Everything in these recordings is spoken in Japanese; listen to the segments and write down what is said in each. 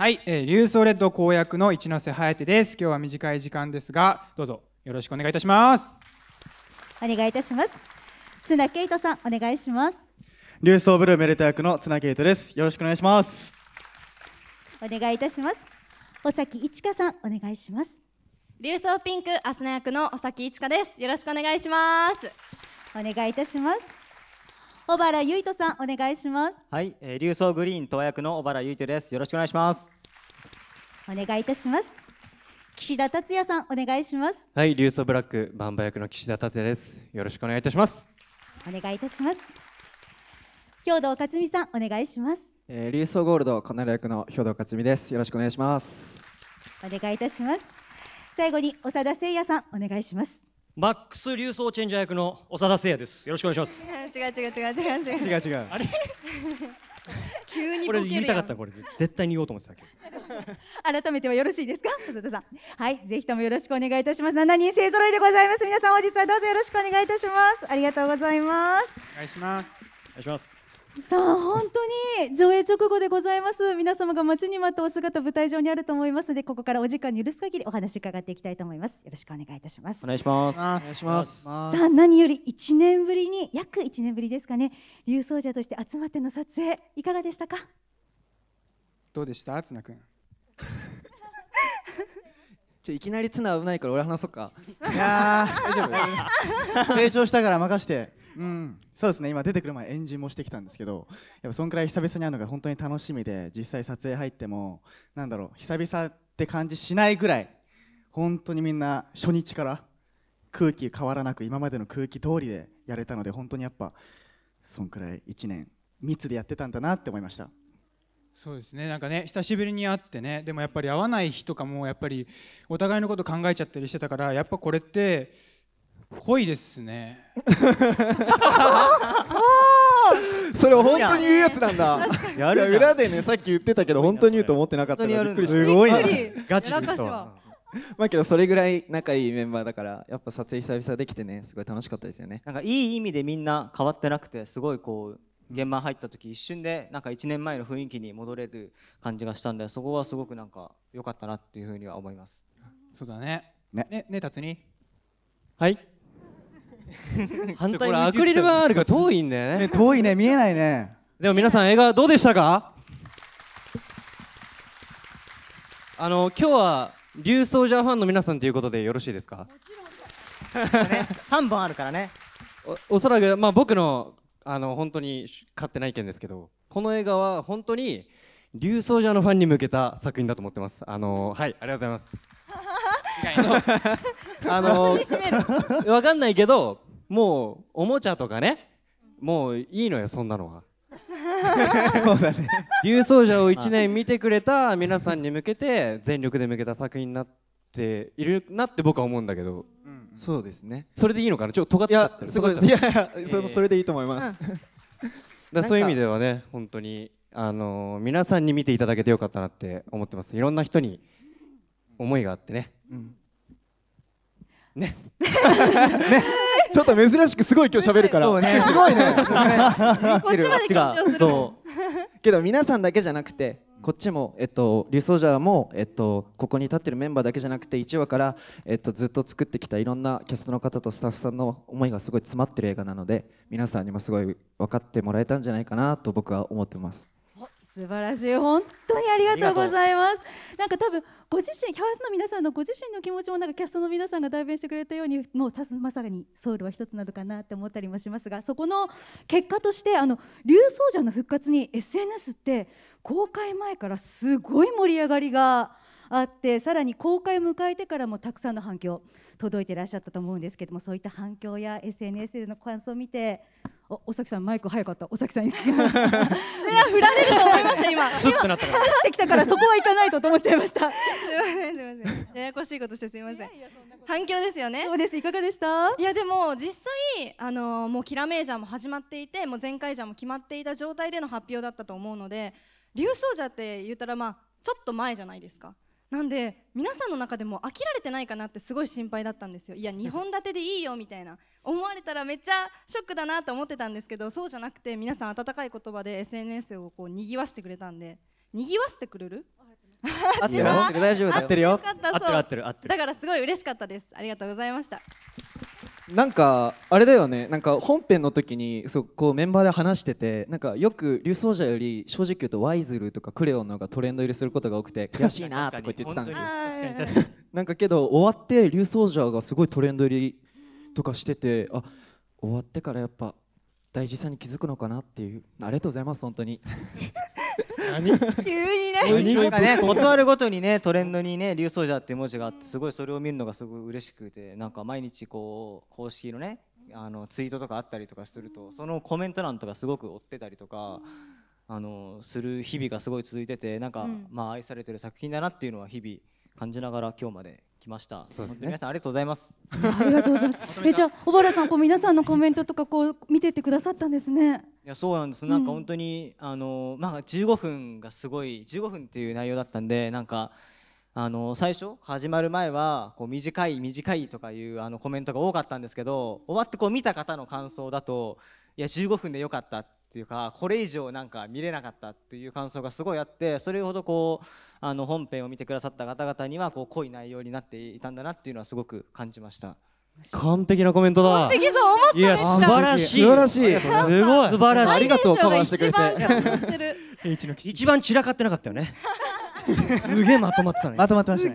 はい、えー、流送レッド公約の一ノ瀬颯です。今日は短い時間ですが、どうぞよろしくお願いいたします。お願いいたします。綱ケイトさん、お願いします。流送ブルーメルト役の綱ケイトです。よろしくお願いします。お願いいたします。尾崎一華さん、お願いします。流送ピンク、アスナ役の尾崎一華です。よろしくお願いします。お願いいたします。小原ゆいとさんお願いしますはいえ流走グリーン東役の小原ゆいとですよろしくお願いしますお願いいたします岸田達也さんお願いしますはい流走ブラックバンバ役の岸田達也ですよろしくお願いいたしますお願いいたします兵藤勝美さんお願いします、えー、流走ゴールドカナル役の兵藤勝美ですよろしくお願いしますお願いいたします最後に長田誠也さんお願いしますマックス流送チェンジャー役の長田誠也ですよろしくお願いします違う違う違う違う違う違う違うあれ急にこれ言いたかったこれ絶対に言おうと思ってたけど改めてはよろしいですか長田さんはいぜひともよろしくお願いいたします7人勢揃いでございます皆さん本日はどうぞよろしくお願いいたしますありがとうございますお願いしますお願いしますさあ本当に上映直後でございます皆様が待ちに待ったお姿舞台上にあると思いますのでここからお時間許す限りお話伺っていきたいと思いますよろしくお願いいたしますお願いしますお願いしますさあ何より1年ぶりに約1年ぶりですかね流奏者として集まっての撮影いかがでしたかどうでした綱くんちょいきなり綱危ないから俺話そうかいや 大丈夫成長したから任してうんそうですね今出てくる前エンジンもしてきたんですけどやっぱそんくらい久々に会うのが本当に楽しみで実際撮影入ってもなんだろう久々って感じしないぐらい本当にみんな初日から空気変わらなく今までの空気通りでやれたので本当にやっぱそんくらい1年密でやってたんだなって思いましたそうですねなんかね久しぶりに会ってねでもやっぱり会わない日とかもやっぱりお互いのこと考えちゃったりしてたからやっぱこれって濃いですね それ本当に言うやつなんだやる裏でねさっき言ってたけど本当に言うと思ってなかったからびっくりすごいなガチでまあけどそれぐらい仲いいメンバーだからやっぱ撮影久々できてねすごい楽しかったですよねなんかいい意味でみんな変わってなくてすごいこう現場入った時一瞬でなんか1年前の雰囲気に戻れる感じがしたんでそこはすごくなんか良かったなっていうふうには思いますそうだねねねね達にはい反対にアクリル板あるから遠いんだよねね遠いね見えないねでも皆さん映画どうでしたかあの今日は竜ソージャーファンの皆さんということでよろしいですかもちろん、ね、3本あるからねおおそらく、まあ、僕のあの本当に勝ってない件ですけどこの映画は本当に竜ソージャーのファンに向けた作品だと思ってますあのはいありがとうございますかい あの わかんないけどもうおもちゃとかねもういいのよそんなのは そうだね郵奏者を1年見てくれた皆さんに向けて全力で向けた作品になっているなって僕は思うんだけど、そうですねそれでいいのかなちょっと尖ったすごいいやいや、えー、それでいいと思います、だそういう意味ではね本当にあのー、皆さんに見ていただけてよかったなって思ってますいろんな人に思いがあってね、うん、ねねちょっと珍しくすごい今日喋るから、ね、すごいねこっちまで緊張けど皆さんだけじゃなくてこっちも、えっと、リソージャーも、えっと、ここに立ってるメンバーだけじゃなくて1話から、えっと、ずっと作ってきたいろんなキャストの方とスタッフさんの思いがすごい詰まってる映画なので皆さんにもすごい分かってもらえたんじゃないかなと僕は思ってます。素晴らしい本当にありがとうございますなんか多分ご自身キャトの皆さんのご自身の気持ちもなんかキャストの皆さんが代弁してくれたようにもうまさにソウルは一つなのかなって思ったりもしますがそこの結果としてあの竜走者の復活に SNS って公開前からすごい盛り上がりがあってさらに公開を迎えてからもたくさんの反響届いていらっしゃったと思うんですけどもそういった反響や SNS での感想を見ておおさきさんマイク早かったおさきさんい や振られると思いました今スッとなったからってきたからそこは行かないとと思っちゃいましたすみませんすみませんややこしいことしてすみません反響ですよねそうですいかがでしたいやでも実際あのもうキラメージャーも始まっていてもう前回ジャも決まっていた状態での発表だったと思うので流走者って言ったらまあちょっと前じゃないですかなんで皆さんの中でも飽きられてないかなってすごい心配だったんですよいや2 本立てでいいよみたいな思われたらめっちゃショックだなと思ってたんですけどそうじゃなくて皆さん温かい言葉で SNS をこうにぎわしてくれたんでにぎわせてくれる合ってる大丈夫合ってるよ合ってる合ってるだからすごい嬉しかったですありがとうございましたなんかあれだよねなんか本編の時にそうこうメンバーで話しててなんかよく流奏者より正直言うとワイズルとかクレオンのがトレンド入りすることが多くて悔しいなとか言ってたんですよなんかけど終わって流奏者がすごいトレンド入りとかしててあ終わってからやっぱ大事さに気づくのかなっていうありがとうございます本当に急にねなんかね断るごとにねトレンドにね「竜奏者」っていう文字があってすごいそれを見るのがすごい嬉しくてなんか毎日こう公式のねあのツイートとかあったりとかするとそのコメント欄とかすごく追ってたりとか。あのする日々がすごい続いててなんか、まあ愛されてる作品だなっていうのは日々感じながら今日まできました。そうですね、皆さんありがとうございます。ありがとうございます。え じゃあ小原さんこう皆さんのコメントとかこう見ててくださったんですね。いやそうなんです。なんか本当に、うん、あのまあ15分がすごい15分っていう内容だったんでなんか。あの最初始まる前はこう短い短いとかいうあのコメントが多かったんですけど終わってこう見た方の感想だといや15分でよかったっっていうかこれ以上なんか見れなかったっていう感想がすごいあってそれほどこうあの本編を見てくださった方々にはこう濃い内容になっていたんだなっていうのはすごく感じました完璧なコメントだ完璧そう思ったいや素晴らしい素晴らしいすごい素晴らしいありがとうカバーしてくれて一番散らかってなかったよね すげえまとまってたね。まとまってました、ね、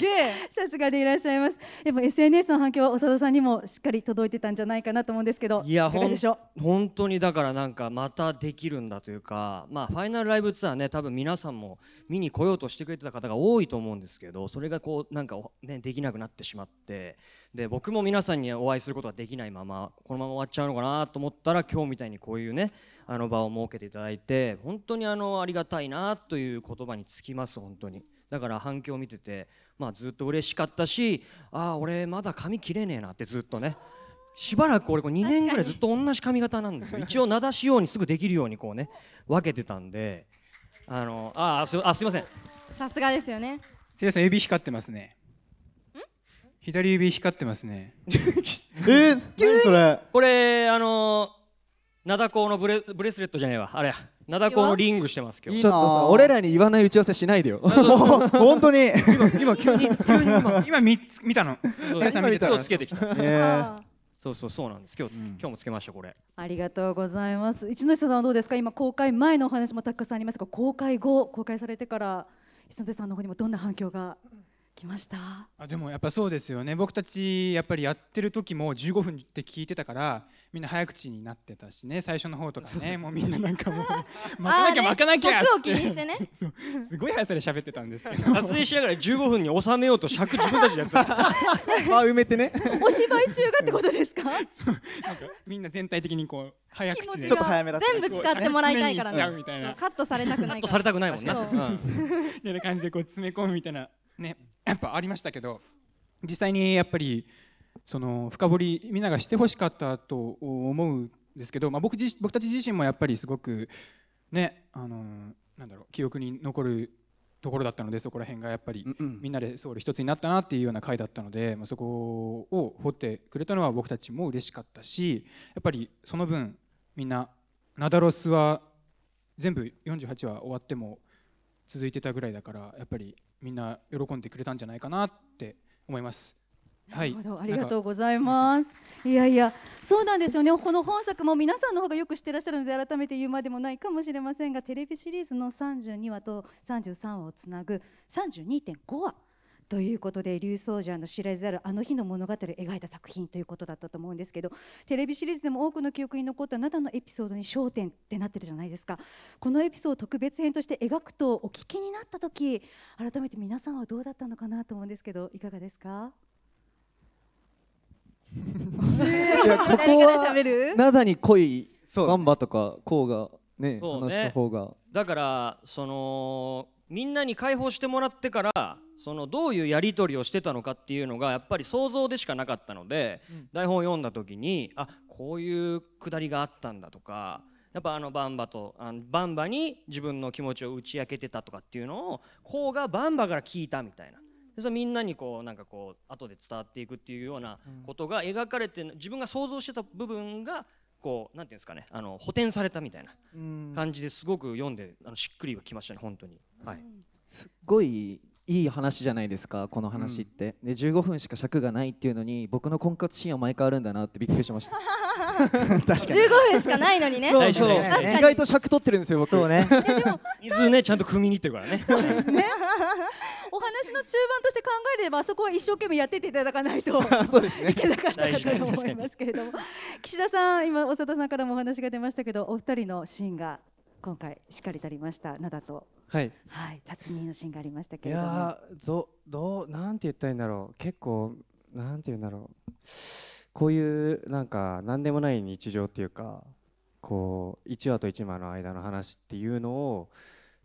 さすがでいらっしゃいます。やっぱ SNS の反響は長田さんにもしっかり届いてたんじゃないかなと思うんですけど、いや本当にだからなんかまたできるんだというか、まあファイナルライブツアーね多分皆さんも見に来ようとしてくれてた方が多いと思うんですけど、それがこうなんかねできなくなってしまって、で僕も皆さんにお会いすることはできないままこのまま終わっちゃうのかなと思ったら今日みたいにこういうね。あの場を設けていただいて本当にあのありがたいなという言葉につきます本当にだから反響を見てて、まあ、ずっと嬉しかったしああ俺まだ髪切れねえなってずっとねしばらく俺こう2年ぐらいずっと同じ髪型なんですよ 一応名だしようにすぐできるようにこうね分けてたんであのあすあすいませんさすがですよねせいさん指光ってますね左指光ってますね えー、何それこれあのー灘高のブレブレスレットじゃねえわあれや灘高のリングしてますけどちょっとさ俺らに言わない打ち合わせしないでよ本当に今今急に急に今今三つ見たの皆さん見て今日つけてきた、えー、そうそうそうなんです今日、うん、今日もつけましたこれありがとうございます一ノ瀬さんはどうですか今公開前のお話もたくさんありますが公開後公開されてから一ノ瀬さんの方にもどんな反響が、来ましたあでもやっぱそうですよね僕たちやっぱりやってる時も15分って聞いてたからみんな早口になってたしね最初の方とかねもうみんななんかもう巻か なきゃ巻かなきゃ気にしてね そうすごい速さで喋ってたんですけど撮影しながら15分に収めようと尺自分たちでやってた あ埋めてねお芝居中がってことですかなんかみんな全体的にこう早口でちょっと早めだった全部使ってもらいたいからねカットされたくないカットされたくないもんねみたいな感じでこう詰め込むみたいなね、やっぱありましたけど実際にやっぱりその深掘りみんながしてほしかったと思うんですけど、まあ、僕自僕たち自身もやっぱりすごくねあのなんだろう記憶に残るところだったのでそこら辺がやっぱり、みんなでソウル一つになったなっていうような回だったので、まあ、そこを掘ってくれたのは僕たちも嬉しかったしやっぱりその分みんなナダロスは全部48話終わっても続いてたぐらいだからやっぱりみんな喜んでくれたんじゃないかなって思います。はい、ありがとうございます。いやいや、そうなんですよね。この本作も皆さんの方がよく知ってらっしゃるので、改めて言うまでもないかもしれませんが、テレビシリーズの32話と33話をつなぐ32.5話。ということで竜奏者の知られざるあの日の物語を描いた作品ということだったと思うんですけどテレビシリーズでも多くの記憶に残ったあなたのエピソードに焦点ってなってるじゃないですかこのエピソード特別編として描くとお聞きになった時改めて皆さんはどうだったのかなと思うんですけどいかがですかいやここは灘に恋バンバとかこうがねそうね話した方がだからそのみんなに解放してもらってからそのどういうやり取りをしてたのかっていうのがやっぱり想像でしかなかったので、うん、台本を読んだ時にあこういうくだりがあったんだとかやっぱあのバンバとあのバンバに自分の気持ちを打ち明けてたとかっていうのをこうがバンバから聞いたみたいな。でそれみんなにこうなんかこう後で伝わっていくっていうようなことが描かれて、自分が想像してた部分がこうなんていうんですかねあの補填されたみたいな感じですごく読んであのしっくりきましたね本当に、はい、すっごいいい話じゃないですかこの話って、うん、で15分しか尺がないっていうのに僕の婚活シーンは毎回あるんだなってびっくりしました 確かに15分しかないのにねそうそう、ね、意外と尺取ってるんですよ僕そうねでも水ねちゃんと組みに行ってるからねそうですねお話の中盤として考えればそこは一生懸命やってていただかないとそうです、ね、いけなかったかと思いますけれども 岸田さん今長田さんからもお話が出ましたけどお二人のシーンが今回しっかりとりました灘と、はいはい、達人のシーンがありましたけれどもいやどどうなんて言ったらいいんだろう結構なんて言うんだろうこういうなんか何でもない日常っていうかこう1話と1話の間の話っていうのを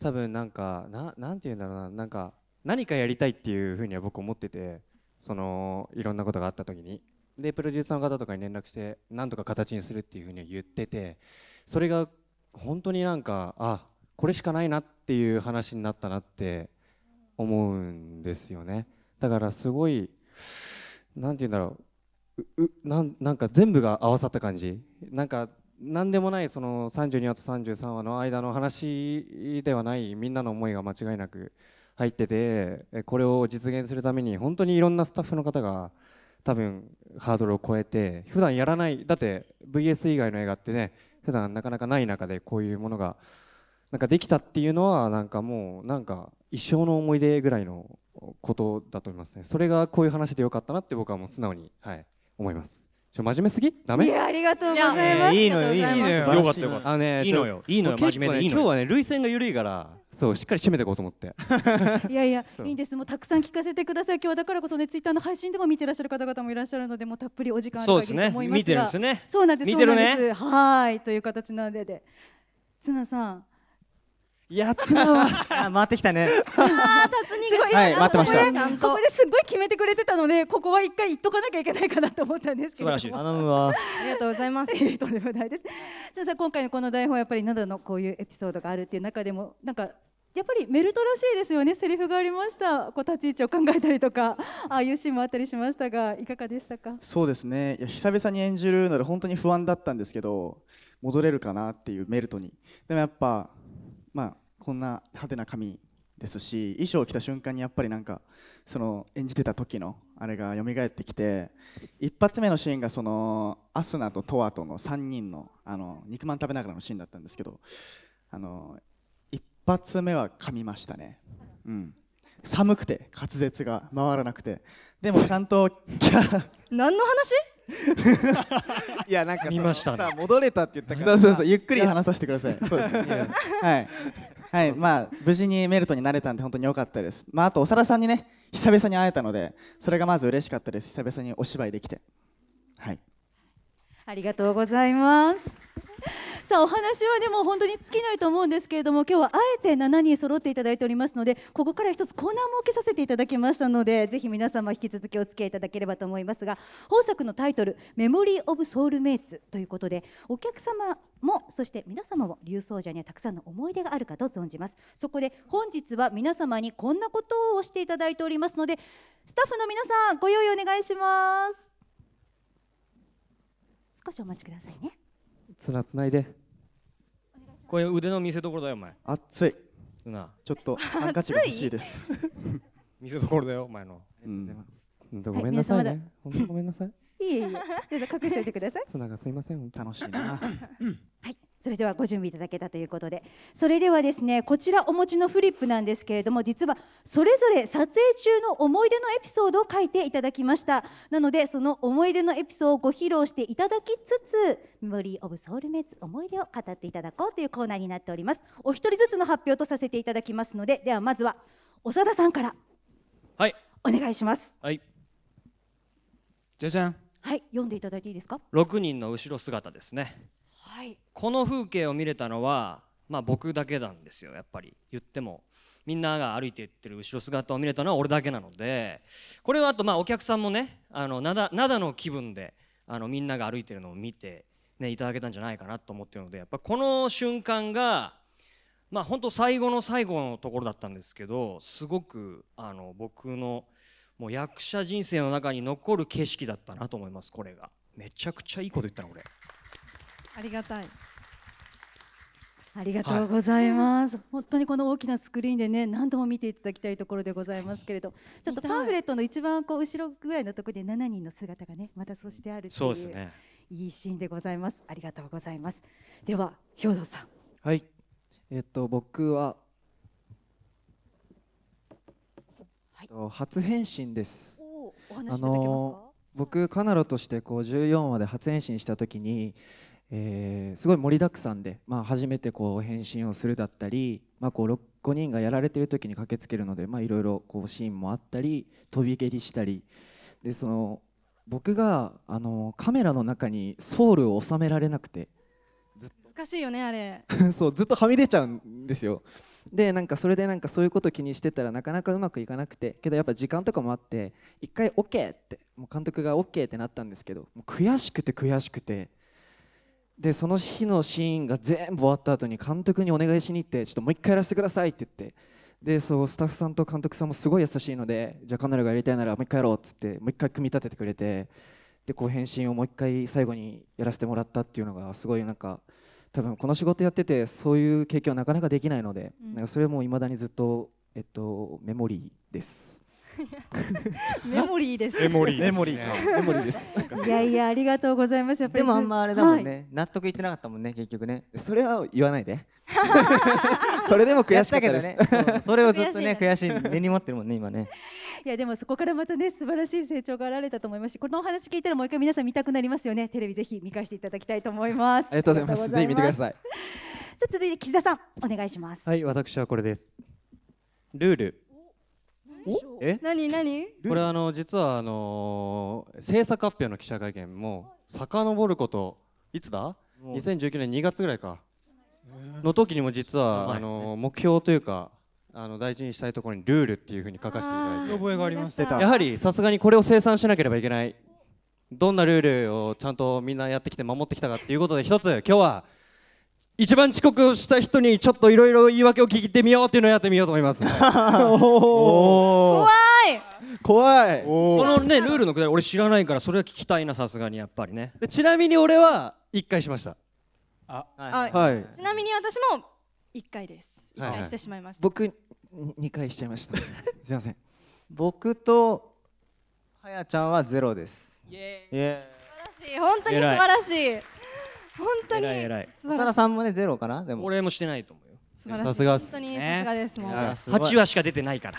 多分なんかななんて言うんだろうななんか何かやりたいっていうふうには僕思っててそのいろんなことがあった時にでプロデューサーの方とかに連絡してなんとか形にするっていうふうには言っててそれが本当になんかあこれしかないなっていう話になったなって思うんですよねだからすごい何て言うんだろううなんなんか全部が合わさった感じなんか何でもないその32話と33話の間の話ではないみんなの思いが間違いなく入っててこれを実現するために本当にいろんなスタッフの方が多分ハードルを超えて普段やらないだって VS 以外の映画ってね普段なかなかない中でこういうものがなんかできたっていうのはなんかもうなんか一生の思い出ぐらいのことだと思いますねそれがこういう話でよかったなって僕はもう素直に、はい、思います真面目すぎダメいやありがとうございます、いいのよいいのよよかったよかったあの、ねいいのよいいのよ真面目でいいの今日はね涙腺が緩いからそうしっかり締めていこうと思って いやいやいいんですもうたくさん聞かせてください今日はだからこそねツイッターの配信でも見てらっしゃる方々もいらっしゃるのでもうたっぷりお時間あると思いますがそうですね見てるんですねそうなんです見てるねはいという形なのでで綱さんやつらは回ってきたね。ああ、達人がすごい、はい、待ってました。ここですごい決めてくれてたので、ここは一回言っとかなきゃいけないかなと思ったんですけど。素晴らしい頼むわ。ありがとうございます。とんでもないです。じゃあ今回のこの台本やっぱりな灘のこういうエピソードがあるっていう中でもなんかやっぱりメルトらしいですよね。セリフがありました。こう立ち位置を考えたりとか、ああいうシーンもあったりしましたが、いかがでしたか。そうですね。いや久々に演じるので本当に不安だったんですけど、戻れるかなっていうメルトに。でもやっぱまあ、こんな派手な髪ですし衣装を着た瞬間にやっぱりなんかその演じてた時のあれが蘇ってきて一発目のシーンがそのアスナとトワとの3人のあの肉まん食べながらのシーンだったんですけどあの一発目は噛みましたね、うん、寒くて滑舌が回らなくてでもちゃんとキャラ何の話いやなんか見ました、ね、戻れたって言ったからそうそうそうゆっくり話させてください そうですねはいはい、まあ無事にメルトになれたんで本当に良かったです。まああと長田さんにね久々に会えたので、それがまず嬉しかったです。久々にお芝居できて、はい。ありがとうございます。さあお話はでも本当に尽きないと思うんですけれども今日はあえて7人揃っていただいておりますのでここから一つコーナーも受けさせていただきましたのでぜひ皆様引き続きお付き合いいただければと思いますが本作のタイトル「メモリー・オブ・ソウルメイツ」ということでお客様もそして皆様も流奏者にはたくさんの思い出があるかと存じますそこで本日は皆様にこんなことをしていただいておりますのでスタッフの皆さんご用意お願いします少しお待ちくださいねつなつないでこれ腕の見せ所だよお前熱いちょっとハンカチが欲しいです 見せ所だよお前の、うん、ごめんなさいね、本当ごめんなさい いえいいえ隠しておいてください つがすいません楽しいなはいそれではご準備いただけたということでそれではですねこちらお持ちのフリップなんですけれども実はそれぞれ撮影中の思い出のエピソードを書いていただきましたなのでその思い出のエピソードをご披露していただきつつメモリー・オブ・ソウルメイツ思い出を語っていただこうというコーナーになっておりますお一人ずつの発表とさせていただきますのでではまずは長田さんからはいお願いしますはいじゃじゃんはい読んでいただいていいですか6人の後ろ姿ですねはい、この風景を見れたのは、まあ、僕だけなんですよやっぱり言ってもみんなが歩いていってる後ろ姿を見れたのは俺だけなのでこれはあとまあお客さんもねあの灘の気分であのみんなが歩いてるのを見て、ね、いただけたんじゃないかなと思ってるのでやっぱこの瞬間がまあ本当最後の最後のところだったんですけどすごくあの僕のもう役者人生の中に残る景色だったなと思いますこれがめちゃくちゃいいこと言ったなこれ。ありがたいありがとうございます、はい、本当にこの大きなスクリーンでね何度も見ていただきたいところでございますけれどちょっとパンフレットの一番こう後ろぐらいのところで7人の姿がねまたそしてあるという、ね、いいシーンでございますありがとうございますでは兵頭さんはいえっと僕は、はい、初変身ですお話しいただけますか、僕カナロとしてこう14話で初演進したときにえー、すごい盛りだくさんで、まあ、初めてこう返信をするだったり、まあ、こう5人がやられてる時に駆けつけるのでいろいろシーンもあったり飛び蹴りしたりでその僕があのカメラの中にソウルを収められなくて難しいよねあれ そうずっとはみ出ちゃうんですよでなんかそれでなんかそういうこと気にしてたらなかなかうまくいかなくてけどやっぱ時間とかもあって一回 OK ってもう監督が OK ってなったんですけどもう悔しくて悔しくてでその日のシーンが全部終わった後に監督にお願いしに行ってちょっともう1回やらせてくださいって言ってでそうスタッフさんと監督さんもすごい優しいのでじゃあカナルがやりたいならもう1回やろうっつってもう1回組み立ててくれてでこう返信をもう1回最後にやらせてもらったっていうのがすごいなんか多分この仕事やっててそういう経験はなかなかできないので、うん、なんかそれもいまだにずっと、えっと、メモリーです。メモリーです。メモリー。メモリーメモリーです。いやいやありがとうございます。でもあんまあれだもんね。納得いってなかったもんね結局ね。それは言わないで。それでも悔しかったです。それをずっとね悔しい根に持ってるもんね今ね。いやでもそこからまたね素晴らしい成長があられたと思いますし、このお話聞いたらもう一回皆さん見たくなりますよね。テレビぜひ見返していただきたいと思います。ありがとうございます。ぜひ見てください。さあ続いて岸田さんお願いします。はい私はこれです。ルールえ何何これあの実はあのー、制作発表の記者会見も遡ることいつだ2019年2月ぐらいかの時にも実はあのー、目標というかあの大事にしたいところにルールっていうふうに書かせていただいて覚えがありましたやはりさすがにこれを生産しなければいけないどんなルールをちゃんとみんなやってきて守ってきたかっていうことで一つ今日は一番遅刻した人にちょっといろいろ言い訳を聞いてみようっていうのをやってみようと思います、ね、怖い怖いこのねルールのくだり俺知らないからそれは聞きたいなさすがにやっぱりねちなみに俺は1回しましたあ、はい、はい、ちなみに私も1回です1回してしまいました、はい、僕2回しちゃいました すいません僕とはやちゃんはゼロですイエーイ素晴らしい本当に素晴らしい本当に偉い偉いさんもねゼロかなでも俺もしてないと思うよ素晴らしいさすが本当にさすがですもん8話しか出てないから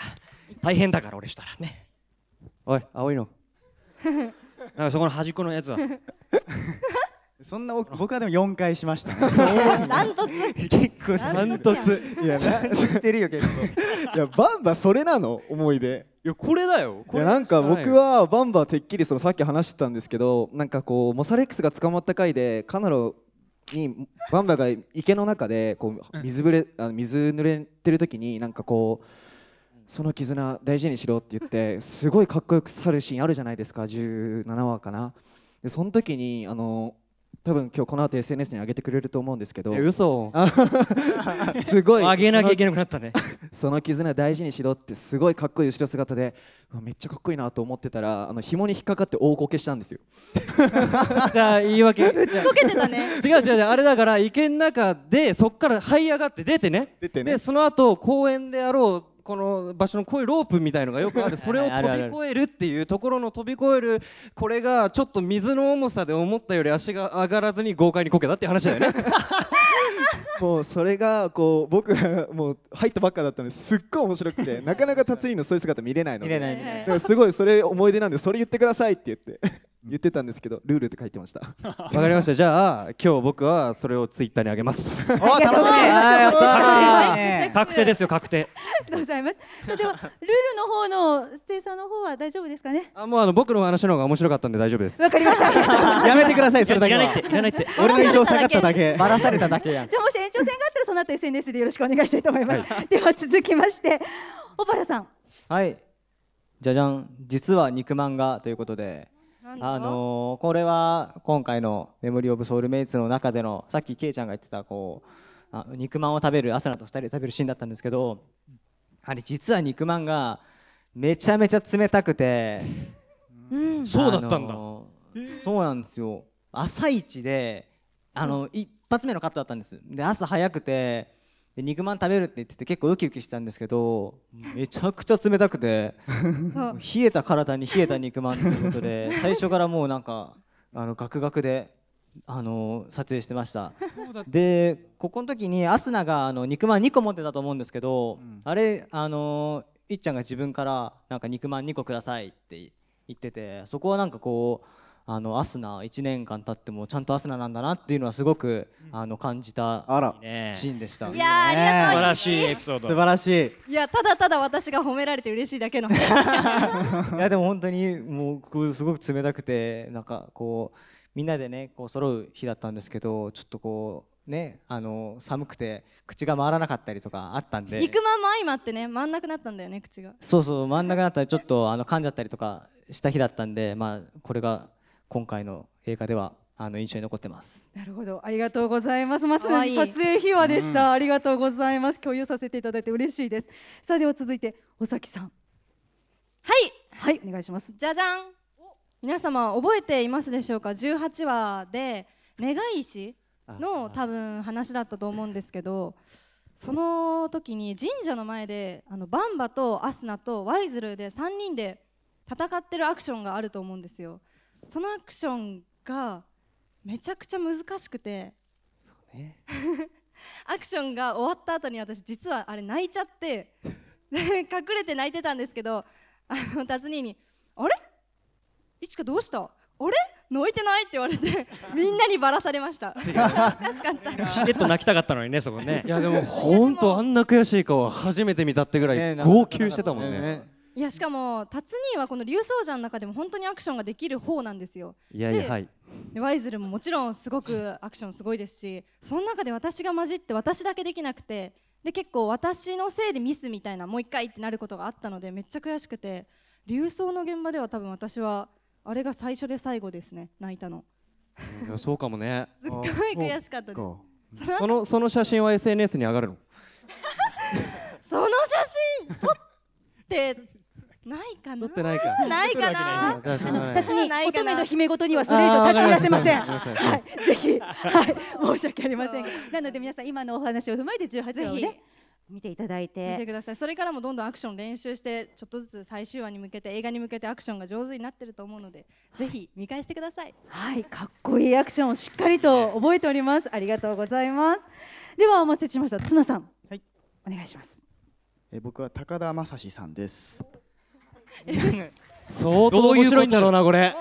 大変だから俺したらねおい青いの なんかそこの端っこのやつはそんな僕はでも4回しました、ダ ントツ結構ダントツいやなしてるよ結構いやバンバそれなの思い出いやこれだよいやなんか僕はバンバてっきりそのさっき話してたんですけどなんかこうモサレックスが捕まった回でカナロにバンバが池の中でこう水ぶれ、あの水濡れてる時になんかこうその絆大事にしろって言ってすごいかっこよく去るシーンあるじゃないですか17話かなでその時にあの多分今日この後 SNS に上げてくれると思うんですけど嘘 すごい上げなきゃいけなくなったね その絆大事にしろってすごいかっこいい後ろ姿でめっちゃかっこいいなと思ってたらあの紐に引っかかって大こけしたんですよ じゃあ言い訳打ちこけてたね違う違う違うあれだから池の中でそっから這い上がって出てね出てねでその後公園であろうこの場所のこいロープみたいのがよくある それを飛び越えるっていうところの飛び越えるこれがちょっと水の重さで思ったより足が上がらずに豪快にこけたって話だよね もうそれがこう僕らもう入ったばっかだったのですっごい面白くてなかなか達人のそういう姿見れないのですごいそれ思い出なんでそれ言ってくださいって言って言ってたんですけどルールって書いてました わかりましたじゃあ今日僕はそれをツイッターにあげます お楽しみ確定確定ですよ確定ございますさあではルールの方のステイさんの方は大丈夫ですかねあもうあの僕の話の方が面白かったんで大丈夫ですわかりましたやめてくださいそれだけはいらないっていらないって俺の印象下がっただけばらされただけやじゃあもし延長戦があったらその後 SNS でよろしくお願いしたいと思います、はい、では続きまして小原さんはいじゃじゃん実は肉まんがということであのこれは今回の「メモリー・オブ・ソウルメイツ」の中でのさっきケイちゃんが言ってたこうあ肉まんを食べるアスナと2人で食べるシーンだったんですけどあれ実は肉まんがめちゃめちゃ冷たくて、うん、そうだったんだ、そうなんですよ朝一であの、一発目のカットだったんですで朝早くてで肉まん食べるって言ってて結構ウキウキしたんですけどめちゃくちゃ冷たくて冷えた体に冷えた肉まんということで最初からもうなんかあのガクガクで。あの撮影してましたでここの時にアスナがあの肉まん2個持ってたと思うんですけど、うん、あれあのいっちゃんが自分からなんか肉まん2個くださいって言っててそこはなんかこうあのアスナ1年間経ってもちゃんとアスナなんだなっていうのはすごくあの感じたシーンでした。いやありがとう素晴らしいエピソード。素晴らしい。いやただただ私が褒められて嬉しいだけの。いやでも本当にもうすごく冷たくてなんかこうみんなでねこう揃う日だったんですけどちょっとこう。ね、あの寒くて口が回らなかったりとかあったんで肉まんも相まってね回んなくなったんだよね口がそうそう回んなくなったらちょっとあの噛んじゃったりとかした日だったんでまあこれが今回の映画ではあの印象に残ってます。なるほど、ありがとうございます。松田撮影秘話でした、うん、ありがとうございます。共有させていただいて嬉しいです。さあでは続いて尾崎さん。はい、はい、お願いします。じゃじゃん。皆様覚えていますでしょうか。18話で願い石の多分話だったと思うんですけど。その時に神社の前であのバンバとアスナとワイズルで3人で戦ってるアクションがあると思うんですよそのアクションがめちゃくちゃ難しくてそうね アクションが終わった後に私実はあれ泣いちゃって 隠れて泣いてたんですけどあのに「あれいちかどうしたあれ泣いてない?」って言われて みんなにばらされました恥ずかしかったれと泣きたかったのにねそこねいやでも本当あんな悔しい顔は初めて見たってぐらい号泣してたもんねいやしかも辰兄はこの竜走者の中でも本当にアクションができる方なんですよいやいやはいワイズルももちろんすごくアクションすごいですしその中で私が混じって私だけできなくてで結構私のせいでミスみたいなもう一回ってなることがあったのでめっちゃ悔しくて流走の現場では多分私はあれが最初で最後ですね泣いたのいやそうかもね すっごい悔しかったですそのその写真は SNS に上がるの その写真撮ってないかな。ってないか。ないかな。あの別に乙女の姫ごとにはそれ以上立ち入らせません。はい、ぜひはい申し訳ありませんなので皆さん今のお話を踏まえて18話をね。見ていただいて見てくださいそれからもどんどんアクション練習してちょっとずつ最終話に向けて映画に向けてアクションが上手になってると思うので、ぜひ見返してくださいはいかっこいいアクションをしっかりと覚えておりますありがとうございますではお待たせしました綱さんはいお願いしますえ僕は高田正史さんです 相当面白いんだろうなこれ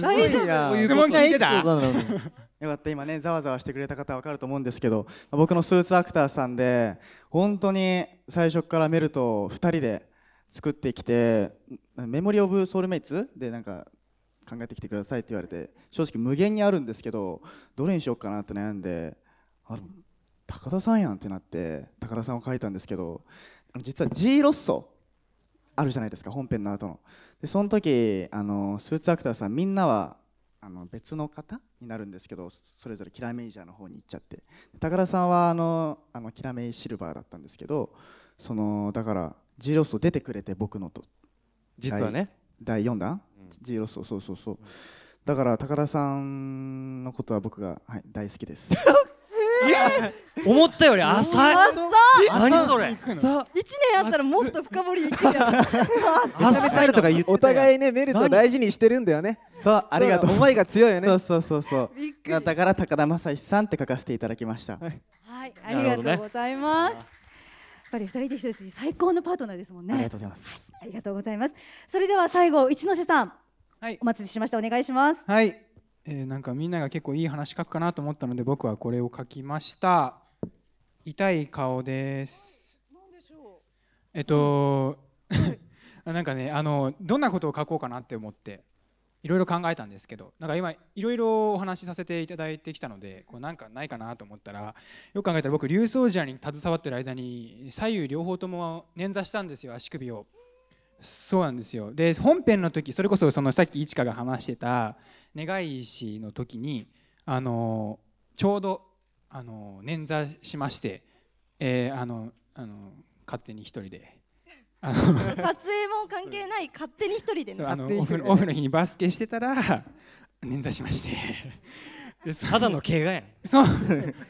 大丈夫質問聞いてたよかった今ねざわざわしてくれた方わかると思うんですけど僕のスーツアクターさんで本当に最初からメルと2人で作ってきてメモリー・オブ・ソウルメイツでなんか考えてきてくださいって言われて正直無限にあるんですけどどれにしようかなって悩んであ高田さんやんってなって高田さんを書いたんですけど実は G ロッソあるじゃないですか本編の後のでその時あのスーツアクターさんみんなはあの別の方になるんですけどそれぞれキラメイジャーの方に行っちゃって高田さんはあのあのキラメイシルバーだったんですけどそのだから G ロスト出てくれて僕のと実はね第4弾、うん、G ロストそうそうそう、うん、だから高田さんのことは僕が、はい、大好きです 思ったより浅い何それ一年あったらもっと深掘りできるやんお互いねメルト大事にしてるんだよねそうありがとう思いが強いよねそうそうそうそうだから高田雅史さんって書かせていただきましたはい、ありがとうございます、やっぱり二人で一つ最高のパートナーですもんねありがとうございます、はい、ありがとうございますそれでは最後一ノ瀬さんはい、お待ちしましたお願いしますはいえー、なんかみんなが結構いい話書くかなと思ったので僕はこれを書きました痛い顔ですえっと なんかねあのどんなことを書こうかなって思っていろいろ考えたんですけどなんか今いろいろお話しさせていただいてきたのでこうなんかないかなと思ったらよく考えたら僕竜走ジャーに携わってる間に左右両方とも捻挫したんですよ足首を。そうなんですよで本編の時それこそそのさっきいちが話してた願い石の時にあのちょうどあの捻挫しまして、えー、あのあの勝手に一人で。撮影も関係ない勝手に一人で、ね、あのオフオフの日にバスケしてたら捻挫しましてただの怪我やんそうそ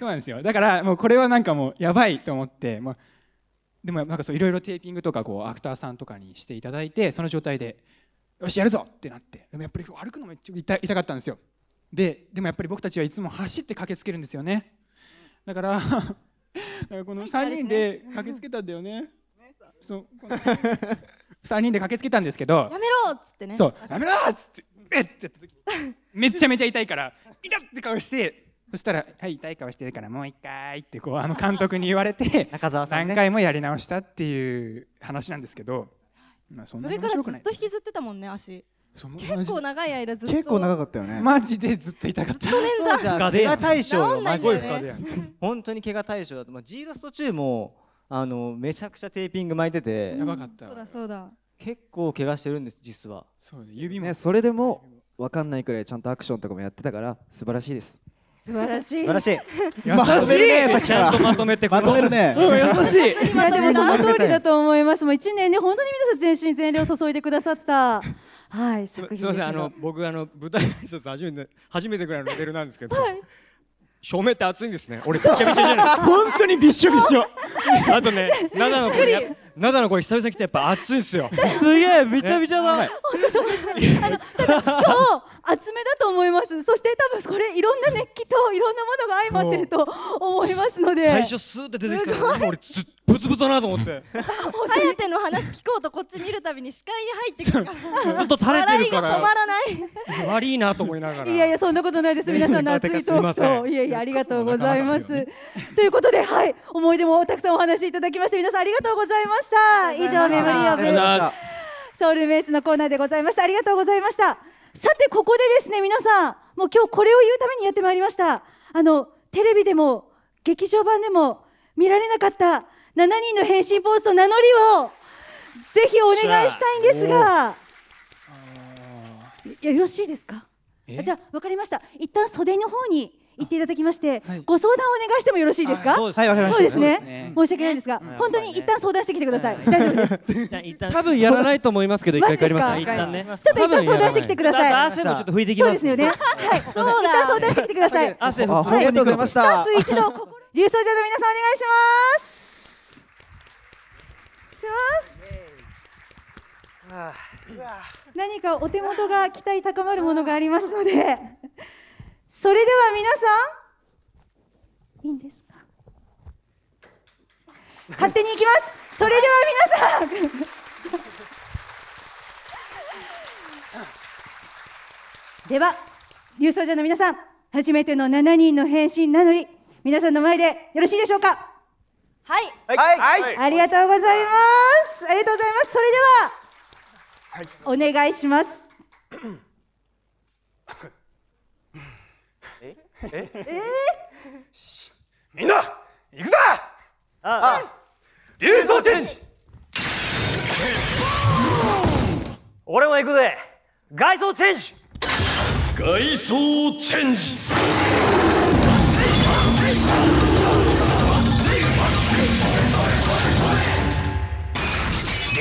うなんですよだからもうこれはなんかもうやばいと思ってもうでもなんかそういろいろテーピングとかこうアクターさんとかにしていただいてその状態でよしやるぞってなってでもやっぱり歩くのも痛痛かったんですよででもやっぱり僕たちはいつも走って駆けつけるんですよねだからこの3人で駆けつけたんだよねそう3 人で駆けつけたんですけどやめろっつってねそうやめろっつってえっってやった時めちゃめちゃ痛いから痛って顔してそしたら「はい痛い顔してるからもう一回」ってこうあの監督に言われて 中澤さん、ね、何回もやり直したっていう話なんですけど、まあ、そそれからずっと引きずってたもんね足。結構長い間ずっと結構長かったよねマジでずっと痛かったずっと捻挫怪我対象よマジで本当に怪我対象だと、まあ、G ラスト中もあのめちゃくちゃテーピング巻いててやばかったそうだそうだ結構怪我してるんです実はそう、ね、指も、ね、それでも分かんないくらいちゃんとアクションとかもやってたから素晴らしいです素晴らしい。素晴らしい。優しい。ちゃんとまとめてまとめるね。うん、優しい。いやでもその通りだと思います。もう一年ね本当に皆さん全身全霊を注いでくださった。はい。すみませんあの僕あの舞台挨拶初めて初めてぐらいのレベルなんですけど。はい照明って熱いんですね。俺びちゃびちゃじゃない。本当にびっしょびっしょ。あとね、長の君や灘の声久々に来てやっぱ熱いっすよすげえめちゃめちゃだ、ね、本当そうですあのた今日厚めだと思いますそして多分これいろんな熱気といろんなものが相まってると思いますので最初スーって出てきた俺ずっブツブツだなと思って颯の話聞こうとこっち見るたびに視界に入ってくるからずっと垂れてるから笑いが止まらない悪いなと思いながらいやいやそんなことないです皆さんの熱いトークいやいやありがとうございますということではい思い出もたくさんお話いただきまして皆さんありがとうございました以上メモリーオブソウルメイツのコーナーでございましたありがとうございましたさてここでですね皆さんもう今日これを言うためにやってまいりましたあのテレビでも劇場版でも見られなかった7人の変身ポーズと名乗りをぜひお願いしたいんですがいやよろしいですかじゃあ分かりました一旦袖の方に行っていただきまして、はい、ご相談をお願いしてもよろしいですか。そうです,、ね、申し訳ないですが、ね、本当に一旦相談してきてください。大丈夫です。多分やらないと思いますけど、一回借ります。一旦ね。ちょっと一旦相談してきてください。汗もちょっと拭いてきます。そうですよね。はい。そ一旦相談してきてください。汗。ありがとうございました。スタッフ一同、流走者の皆さんお願いします。ます。何かお手元が期待高まるものがありますので、それでは皆さん、いいんですか勝手に行きます。それでは皆さん。では、郵奏者の皆さん、初めての7人の変身名乗り、皆さんの前でよろしいでしょうか。はい、はい、はい、ありがとうございます。ありがとうございます。それでは、はい、お願いします。え、え、えみんな行くぞ。あ、あ、流走天使。俺も行くぜ。外装チェンジ。外装チェンジ。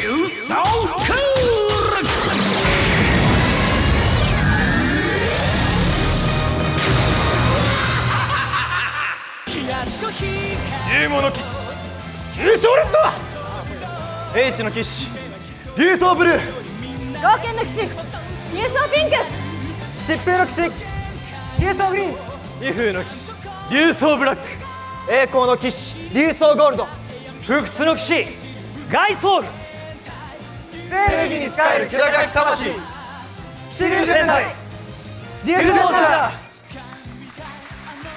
You so cool! 竜猛の騎士優勝レッド英知の騎士竜頭ブルー刀剣の騎士イエピンク疾風の騎士イエスオグリーン威風の騎士竜層ブラック栄光の騎士竜層ゴールド不屈の騎士外装。ル正義に仕える気高き魂騎士流戦隊竜造者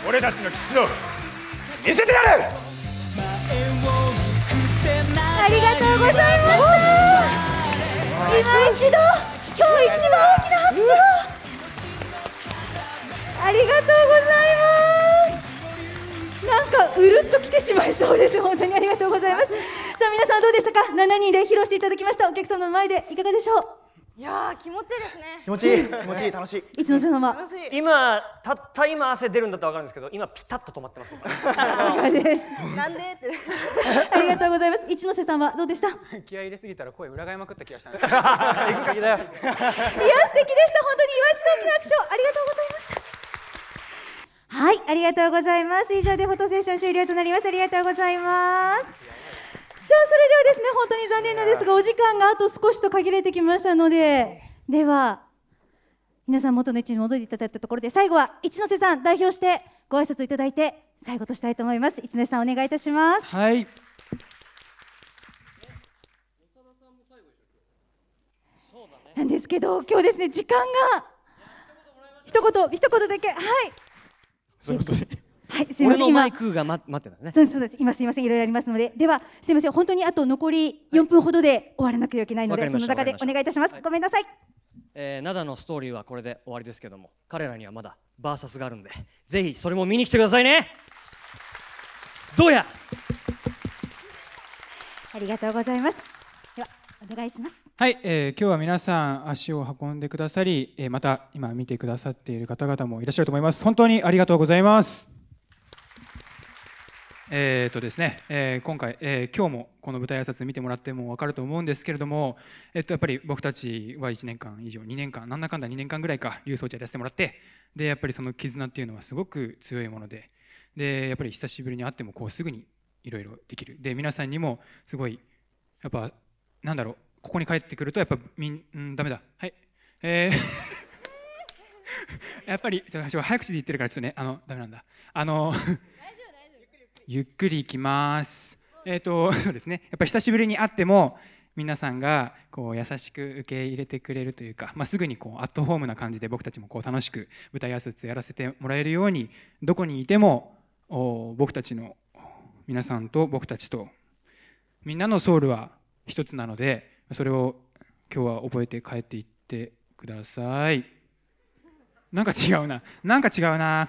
俺たちの騎士道見せてやるありがとうございました今一度今日一番大きな拍手をありがとうございますなんかうるっと来てしまいそうです本当にありがとうございます皆さんどうでしたか7人で披露していただきましたお客様の前でいかがでしょういや気持ちいいですね。気持ちいい、気持ちいい、楽しい。一ノ瀬せのま。今、たった今汗出るんだとわかるんですけど、今ピタッと止まってます。さすがです。なんでって。ありがとうございます。一ノ瀬さんはどうでした。気合い入れすぎたら、声裏返まくった気がした、いや、素敵でした。本当に岩一の大きな拍手、ありがとうございました。はい、ありがとうございます。以上でフォトセッション終了となります。ありがとうございます。それではですね本当に残念なんですがお時間があと少しと限れてきましたのででは皆さん元の位置に戻っていただいたところで最後は一ノ瀬さん代表してご挨拶をいただいて最後としたいと思います一ノ瀬さんお願いいたしますはいなんですけど今日ですね時間が一言一言だけはいそういうことではいすみません俺のマイクが、待ってたねそうそうです今すみませんいろいろありますのでではすみません本当にあと残り四分ほどで終わらなきゃいけないので、はい、その中でお願いいたします、はごめんなさい、えー、ナダのストーリーはこれで終わりですけども彼らにはまだバーサスがあるんでぜひそれも見に来てくださいねどうやありがとうございますではお願いしますはい、えー、今日は皆さん足を運んでくださり、えー、また今見てくださっている方々もいらっしゃると思います本当にありがとうございますえーとですねえー、今回、えー、今日もこの舞台挨拶見てもらっても分かると思うんですけれども、えっと、やっぱり僕たちは1年間以上2年間なんだかんだ2年間ぐらいか流装置やらせてもらってでやっぱりその絆っていうのはすごく強いものででやっぱり久しぶりに会ってもこうすぐにいろいろできるで皆さんにもすごいやっぱなんだろうここに帰ってくるとやっぱみん、うん、ダメだはいえー やっぱり、早口で言ってるから、ちょっとね、あの、ダメなんだ。あの ゆっくり行きます。えっ、ー、と、そうですね。やっぱ久しぶりに会っても、皆さんがこう優しく受け入れてくれるというか、まあ、すぐにこうアットホームな感じで僕たちもこう楽しく舞台挨拶やらせてもらえるようにどこにいても僕たちの皆さんと僕たちとみんなのソウルは一つなのでそれを今日は覚えて帰っていってください。なんか違うな。なんか違うな。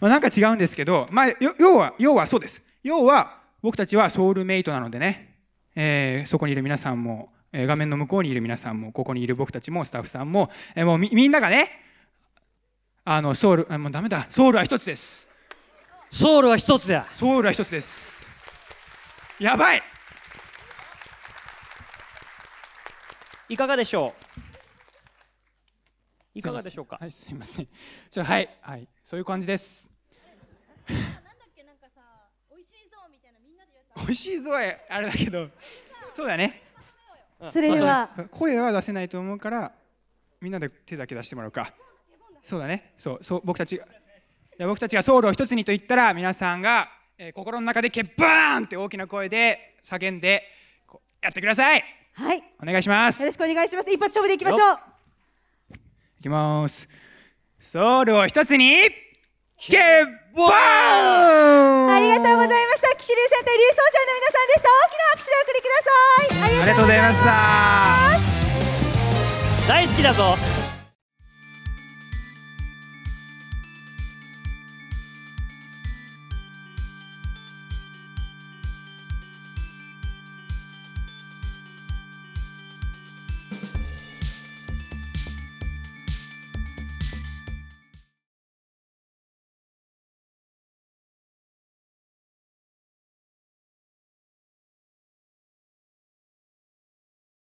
まあ、なんか違うんですけど、まあ、要は、要はそうです。要は、僕たちはソウルメイトなのでね、えー、そこにいる皆さんも、えー、画面の向こうにいる皆さんも、ここにいる僕たちも、スタッフさんも、えー、もうみんながね、あのソウル、あもうダメだ、ソウルは一つです。ソウルは一つや。ソウルは一つです。やばいいかがでしょういかがでしょうかはいすみませんじゃ はい、はい、そういう感じですななんんだっけ、かさ、美味しいぞみみたいいな、なんで美味しぞ、あれだけどそうだねそれは声は出せないと思うからみんなで手だけ出してもらうかそうだねそうそう僕たちいや、僕たちがソウルを一つにと言ったら皆さんが、えー、心の中でけバーンって大きな声で叫んでやってくださいはいお願いしますよろしくお願いします一発勝負でいきましょういきます。ソウルを一つに、ケボーありがとうございました。岸流センター流総長の皆さんでした。大きな拍手でお送りください。ありがとうございました。大好きだぞ。